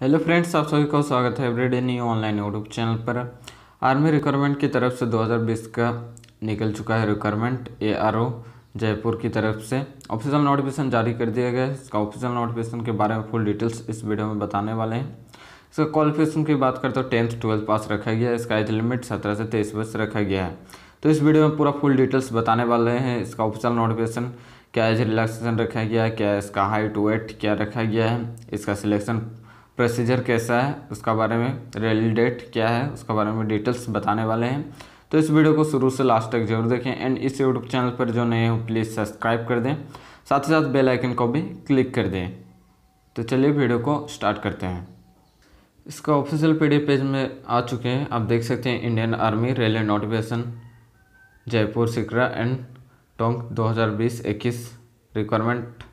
hello friends आप सभी का स्वागत है everyday new online YouTube channel पर आर्मी रिक्वायरमेंट की तरफ से 2020 का निकल चुका है रिक्वायरमेंट ए जयपुर की तरफ से ऑफिशियल नोटिफिकेशन जारी कर दिया गया है इसका ऑफिशियल नोटिफिकेशन के बारे में फुल डिटेल्स इस वीडियो में बताने वाले हैं इसका क्वालिफिकेशन की बात करते हो टेंथ ट्वेल्थ पास रखा गया है इसका एज लिमिट सत्रह से तेईस वर्ष रखा गया है तो इस वीडियो में पूरा फुल डिटेल्स बताने वाले हैं इसका ऑफिशियल नोटिफिकेशन क्या एज रिलैक्सेशन रखा गया है क्या इसका हाइट वेट क्या रखा गया है इसका सिलेक्शन प्रोसीजर कैसा है उसका बारे में रेल डेट क्या है उसका बारे में डिटेल्स बताने वाले हैं तो इस वीडियो को शुरू से लास्ट तक जरूर देखें एंड इस यूट्यूब चैनल पर जो नए हो प्लीज़ सब्सक्राइब कर दें साथ ही साथ बेल आइकन को भी क्लिक कर दें तो चलिए वीडियो को स्टार्ट करते हैं इसका ऑफिशियल पी पेज में आ चुके हैं आप देख सकते हैं Indian army railway notification Jaipur Sikar and Tonk 2020-21 requirement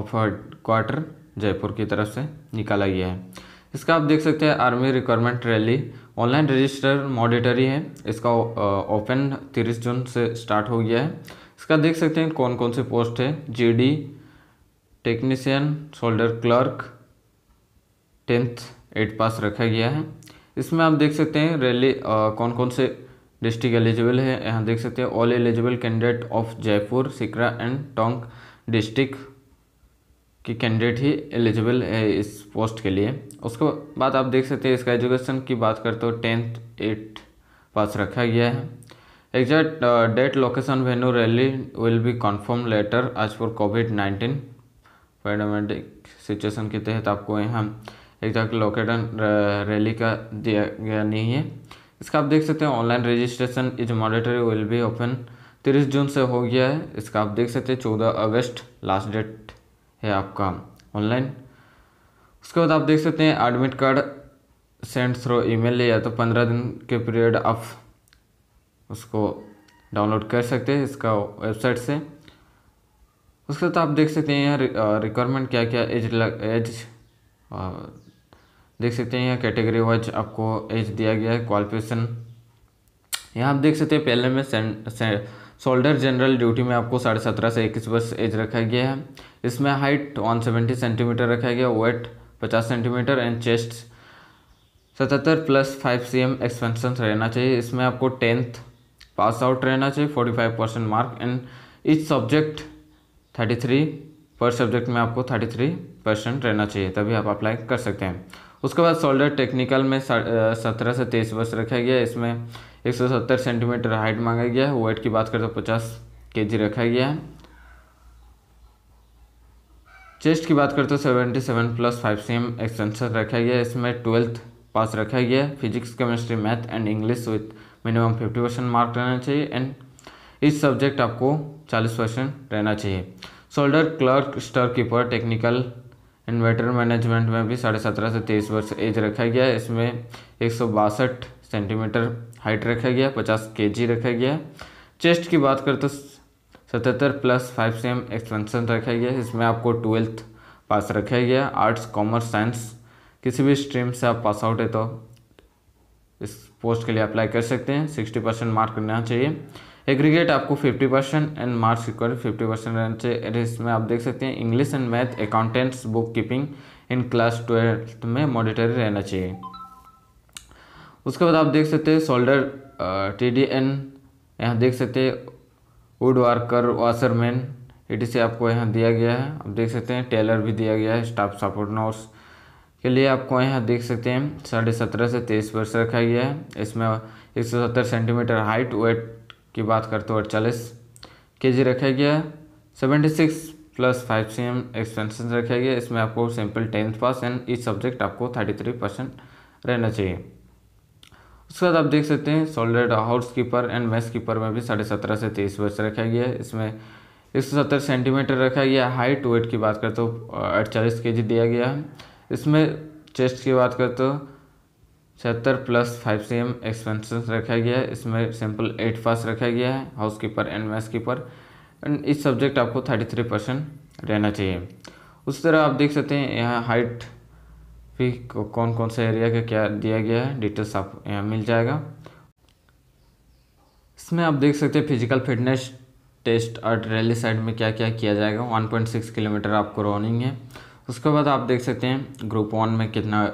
of quarter Jaipur की तरफ से निकाला गया है इसका आप देख सकते हैं army requirement rally online register mandatory है इसका ओपन तीस जून से स्टार्ट हो गया है इसका देख सकते हैं कौन कौन से पोस्ट है GD technician soldier clerk tenth eight pass रखा गया है इसमें आप देख सकते हैं रैली कौन कौन से डिस्ट्रिक्ट एलिजिबल है यहाँ देख सकते हैं all eligible candidate of Jaipur Sikar and Tonk district कि कैंडिडेट ही एलिजिबल है इस पोस्ट के लिए उसके बाद आप देख सकते हैं इसका एजुकेशन की बात करते तो टेंथ एट पास रखा गया है exact date location venue rally will be confirm letter आज for COVID nineteen paramedic situation के तहत आपको यहाँ एग्जैक्ट लोकेटन रैली का दिया गया नहीं है इसका आप देख सकते हैं online registration is mandatory will be open तीस जून से हो गया है इसका आप देख सकते हैं चौदह अगस्त लास्ट डेट है आपका ऑनलाइन उसके बाद आप देख सकते हैं admit card send through email या तो पंद्रह दिन के पीरियड आप उसको डाउनलोड कर सकते हैं इसका वेबसाइट से उसके बाद आप देख सकते हैं यहाँ रिक्वायरमेंट क्या क्या एज लग एज देख सकते हैं यहाँ कैटेगरी वाइज आपको एज दिया गया है क्वालिफिकेशन यहाँ आप देख सकते हैं पहले में send send soldier general duty में आपको साढ़े सत्रह से इक्कीस वर्ष एज रखा गया है इसमें हाइट वन सेवेंटी सेंटीमीटर रखा गया वेट पचास सेंटीमीटर एंड चेस्ट सतहत्तर plus five C M expansion रहना चाहिए इसमें आपको टेंथ पास आउट रहना चाहिए forty five percent mark and each subject thirty three पर सब्जेक्ट में आपको थर्टी थ्री परसेंट रहना चाहिए तभी आप अप्लाई कर सकते हैं उसके बाद शोल्डर टेक्निकल में सत्रह से तेईस वर्ष रखा गया इसमें एक सौ सत्तर सेंटीमीटर हाइट मांगा गया है वेट की बात करें तो पचास के जी रखा गया है चेस्ट की बात करें तो seventy seven plus five C M extension रखा गया है इसमें ट्वेल्थ पास रखा गया है physics chemistry math and English with minimum fifty percent mark रहना चाहिए एंड इस सब्जेक्ट आपको चालीस परसेंट रहना चाहिए soldier clerk store keeper technical inventory management में भी साढ़े सत्रह से तेईस वर्ष एज रखा गया है इसमें एक सौ बासठ सेंटीमीटर हाइट रखा गया है पचास के जी रखा गया है चेस्ट की बात करें तो सतहत्तर plus five C M expansion रखा गया है इसमें आपको ट्वेल्थ पास रखा गया आर्ट्स कॉमर्स साइंस किसी भी स्ट्रीम से आप पास आउट है तो इस पोस्ट के लिए अप्लाई कर सकते हैं सिक्सटी परसेंट मार्क करना चाहिए एग्रीगेट आपको 50 percent and marks required 50 percent रहना चाहिए इसमें आप देख सकते हैं English and math accountants book keeping in class twelfth में मॉडिटरी रहना चाहिए उसके बाद आप देख सकते हैं सोल्डर टी डी एन यहाँ देख सकते हैं वुड वार्कर वाशरमैन ई से आपको यहाँ दिया गया है आप देख सकते हैं टेलर भी दिया गया है स्टाफ सपोर्ट नर्स के लिए आपको यहाँ देख सकते हैं साढ़े सत्रह से तेईस वर्ष रखा गया है इसमें एक सौ सत्तर सेंटीमीटर हाइट वेट की बात करते हो अड़चालीस के जी रखा गया seventy six plus five C M expansion रखा गया इसमें आपको सिंपल टेंथ पास एंड इस सब्जेक्ट आपको थर्टी थ्री परसेंट रहना चाहिए उसके बाद आप देख सकते हैं soldier house keeper and mess keeper में भी साढ़े सत्रह से तेईस वर्ष रखा गया है इसमें एक सौ सत्तर सेंटीमीटर रखा गया है हाइट वेट की बात करते हो अड़चालीस के जी दिया गया है इसमें चेस्ट की बात करते हो सत्तर plus five C M expansion रखा गया है इसमें सिंपल एट पास रखा गया है house keeper and mess keeper and इस सब्जेक्ट आपको थर्टी थ्री परसेंट रहना चाहिए उस तरह आप देख सकते हैं यहाँ हाइट भी कौन कौन सा एरिया का क्या दिया गया है डिटेल्स आप यहाँ मिल जाएगा इसमें आप देख सकते हैं फिजिकल फिटनेस टेस्ट और रैली साइड में क्या क्या किया जाएगा वन किलोमीटर आपको रनिंग है उसके बाद आप देख सकते हैं ग्रुप वन में कितना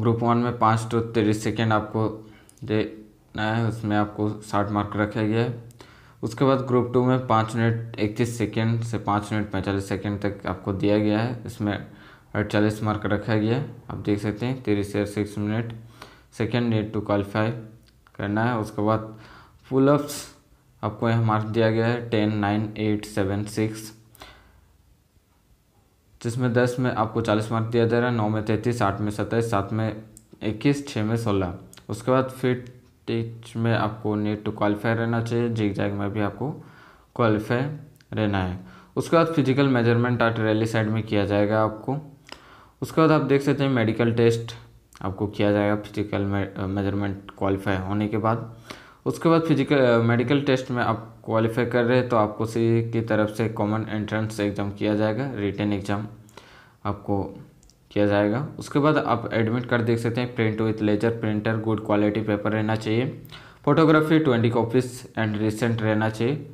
ग्रुप वन में पाँच टू तो तेईस सेकेंड आपको देना है उसमें आपको साठ मार्क रखा गया है उसके बाद ग्रुप टू में पाँच मिनट इकतीस सेकेंड से पाँच मिनट पैंतालीस सेकेंड तक आपको दिया गया है इसमें अड़चालीस मार्क रखा गया है आप देख सकते हैं तिरस या six minute second need to qualify करना है उसके बाद पुलअप्स आपको यहाँ मार्क दिया गया है ten nine eight seven six जिसमें दस में आपको चालीस मार्क दिया जा रहा है नौ में तैंतीस आठ में सत्ताईस सात में इक्कीस छः में सोलह उसके बाद फिर टीच में आपको नीट टू क्वालिफाई रहना चाहिए जिग जैग में भी आपको क्वालिफाई रहना है उसके बाद physical measurement at rally site में किया जाएगा आपको उसके बाद आप देख सकते हैं मेडिकल टेस्ट आपको किया जाएगा फिजिकल मेजरमेंट क्वालिफाई होने के बाद उसके बाद फिजिकल मेडिकल टेस्ट में आप क्वालिफाई कर रहे हैं तो आपको सी की तरफ से कॉमन एंट्रेंस एग्ज़ाम किया जाएगा रिटर्न एग्ज़ाम आपको किया जाएगा उसके बाद आप एडमिट कार्ड देख सकते हैं print with laser printer good quality paper रहना चाहिए photography twenty copies and recent रहना चाहिए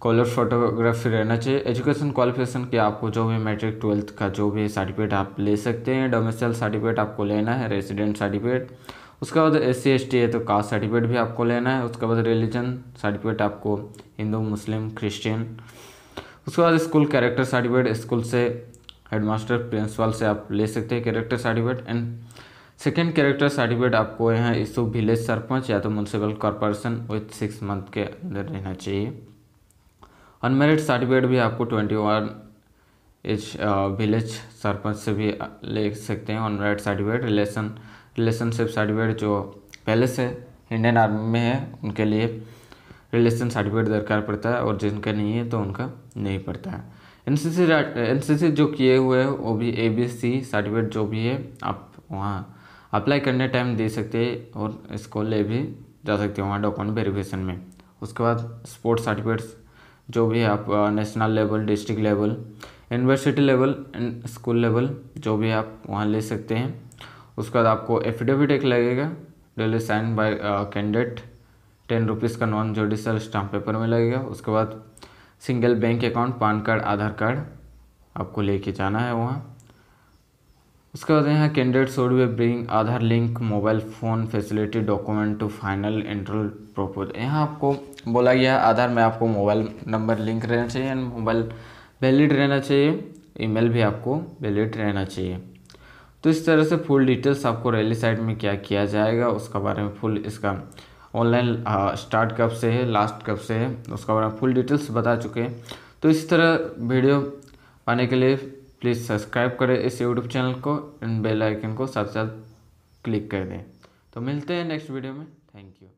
कॉलर फोटोग्राफी रहना चाहिए एजुकेशन क्वालिफिकेशन के आपको जो भी मैट्रिक ट्वेल्थ का जो भी सर्टिफिकेट आप ले सकते हैं डोमेस्टल सर्टिफिकेट आपको लेना है रेजिडेंट सर्टिफिकेट उसके बाद एस सी है तो कास्ट सर्टिफिकेट भी आपको लेना है उसके बाद रिलीजन सर्टिफिकेट आपको हिंदू मुस्लिम क्रिश्चियन उसके बाद स्कूल कैरेक्टर सर्टिफिकेट स्कूल से हेडमास्टर प्रिंसिपल से आप ले सकते हैं character certificate and second character certificate आपको यहाँ इशू विलेज सरपंच या तो municipal corporation with six month के अंदर रहना चाहिए अनमेरिड सर्टिफिकेट भी आपको twenty one age village sarpanch से भी ले सकते हैं unmarried certificate relation relationship certificate जो पहले से इंडियन आर्मी में है उनके लिए रिलेशन सर्टिफिकेट दरकार पड़ता है और जिनका नहीं है तो उनका नहीं पड़ता है एन सी सी जो किए हुए हैं वो भी ए बी सी सर्टिफिकेट जो भी है आप वहाँ अप्लाई करने टाइम दे सकते हैं और इसको ले भी जा सकते हैं वहाँ डॉक्यूमेंट वेरिफिकेशन में उसके बाद स्पोर्ट्स सर्टिफिकेट्स जो भी है आप national level district level university level and school level जो भी आप वहाँ ले सकते हैं उसके बाद आपको एफिडेविट एक लगेगा duly sign by candidate ten rupees का नॉन जुडिशल स्टाम्प पेपर में लगेगा उसके बाद single bank account PAN card Aadhaar card आपको लेके जाना है वहाँ उसके बाद यहाँ candidate should we bring Aadhaar link mobile phone facility document to final internal purpose यहाँ आपको बोला गया आधार में आपको मोबाइल नंबर लिंक रहना चाहिए एंड मोबाइल वैलिड रहना चाहिए ईमेल भी आपको वैलिड रहना चाहिए तो इस तरह से फुल डिटेल्स आपको रैली साइड में क्या किया जाएगा उसका बारे में फुल इसका ऑनलाइन स्टार्ट कब से है लास्ट कब से है उसका बारे में फुल डिटेल्स बता चुके हैं तो इस तरह वीडियो पाने के लिए प्लीज़ सब्सक्राइब करें इस यूट्यूब चैनल को एंड बेल आइकन को साथ साथ क्लिक कर दें तो मिलते हैं नेक्स्ट वीडियो में थैंक यू